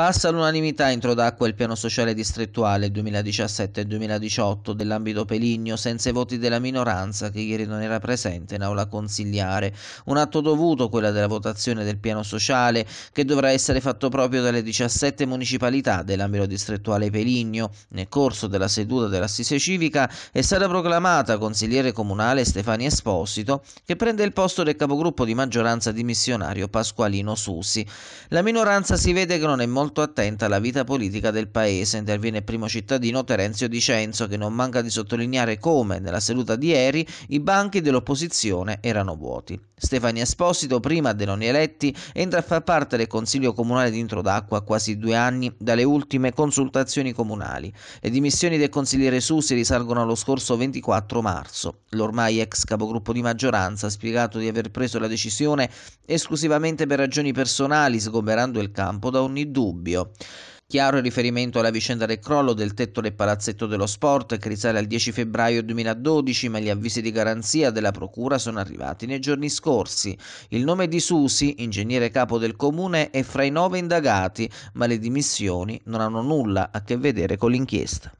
Passa all'unanimità entro d'acqua il piano sociale distrettuale 2017-2018 dell'ambito peligno senza i voti della minoranza che ieri non era presente in aula consigliare. Un atto dovuto quella della votazione del piano sociale che dovrà essere fatto proprio dalle 17 municipalità dell'ambito distrettuale peligno. Nel corso della seduta dell'assise civica è stata proclamata consigliere comunale Stefani Esposito che prende il posto del capogruppo di maggioranza dimissionario Pasqualino Susi. La minoranza si vede che non è molto molto attenta alla vita politica del paese, interviene il primo cittadino Terenzio Di Censo, che non manca di sottolineare come nella seduta di ieri i banchi dell'opposizione erano vuoti. Stefani Esposito, prima dei non eletti, entra a far parte del Consiglio Comunale dentro d'acqua a quasi due anni dalle ultime consultazioni comunali. Le dimissioni del consigliere Susi risalgono allo scorso 24 marzo. L'ormai ex capogruppo di maggioranza ha spiegato di aver preso la decisione esclusivamente per ragioni personali, sgomberando il campo da ogni dubbio dubbio. Chiaro il riferimento alla vicenda del crollo del tetto del palazzetto dello sport che risale al 10 febbraio 2012, ma gli avvisi di garanzia della procura sono arrivati nei giorni scorsi. Il nome di Susi, ingegnere capo del comune, è fra i nove indagati, ma le dimissioni non hanno nulla a che vedere con l'inchiesta.